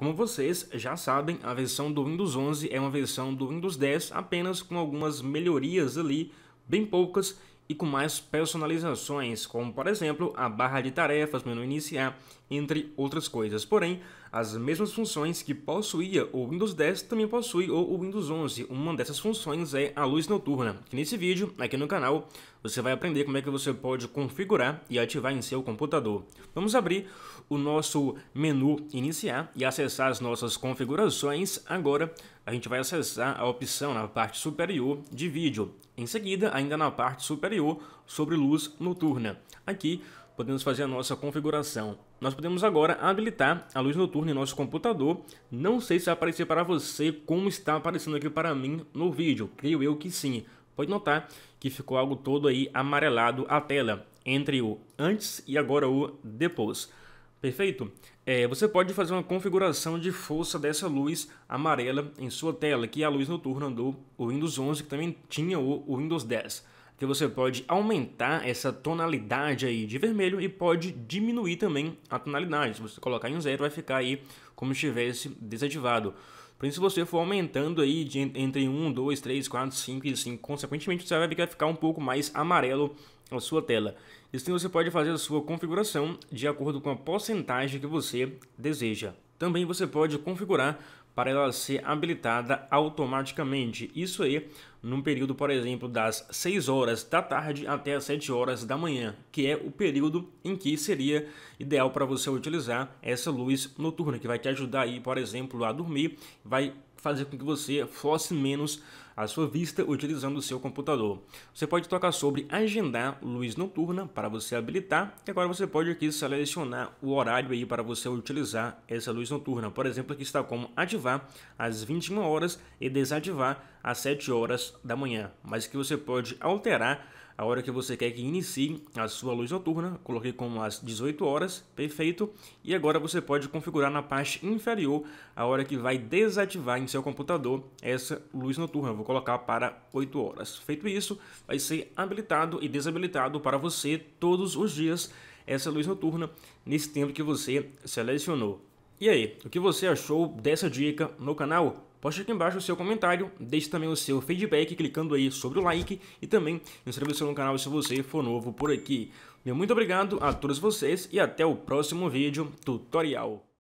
Como vocês já sabem, a versão do Windows 11 é uma versão do Windows 10 apenas com algumas melhorias ali, bem poucas, e com mais personalizações, como por exemplo a barra de tarefas, menu iniciar, entre outras coisas. Porém, as mesmas funções que possuía o Windows 10 também possui o Windows 11. Uma dessas funções é a luz noturna, que nesse vídeo, aqui no canal, você vai aprender como é que você pode configurar e ativar em seu computador. Vamos abrir o nosso menu iniciar e acessar as nossas configurações. Agora, a gente vai acessar a opção na parte superior de vídeo. Em seguida, ainda na parte superior, sobre luz noturna. Aqui podemos fazer a nossa configuração. Nós podemos agora habilitar a luz noturna em nosso computador. Não sei se vai aparecer para você como está aparecendo aqui para mim no vídeo. Creio eu que sim. Pode notar que ficou algo todo aí amarelado a tela entre o antes e agora o depois. Perfeito? É, você pode fazer uma configuração de força dessa luz amarela em sua tela, que é a luz noturna do Windows 11, que também tinha o Windows 10 que você pode aumentar essa tonalidade aí de vermelho e pode diminuir também a tonalidade. Se você colocar em zero, vai ficar aí como estivesse desativado. Porém, se você for aumentando aí de, entre 1, 2, 3, 4, 5 e 5, consequentemente você vai ver que vai ficar um pouco mais amarelo a sua tela. Assim você pode fazer a sua configuração de acordo com a porcentagem que você deseja. Também você pode configurar para ela ser habilitada automaticamente. Isso aí num período, por exemplo, das 6 horas da tarde até as 7 horas da manhã, que é o período em que seria ideal para você utilizar essa luz noturna, que vai te ajudar aí, por exemplo, a dormir, vai fazer com que você force menos a sua vista utilizando o seu computador. Você pode tocar sobre agendar luz noturna para você habilitar e agora você pode aqui selecionar o horário aí para você utilizar essa luz noturna. Por exemplo, aqui está como ativar às 21 horas e desativar às 7 horas da manhã, mas que você pode alterar a hora que você quer que inicie a sua luz noturna. Coloquei como as 18 horas, perfeito. E agora você pode configurar na parte inferior a hora que vai desativar em seu computador essa luz noturna. Eu vou colocar para 8 horas. Feito isso, vai ser habilitado e desabilitado para você todos os dias essa luz noturna nesse tempo que você selecionou. E aí, o que você achou dessa dica no canal? Poste aqui embaixo o seu comentário, deixe também o seu feedback clicando aí sobre o like e também inscreva-se no canal se você for novo por aqui. Meu muito obrigado a todos vocês e até o próximo vídeo tutorial.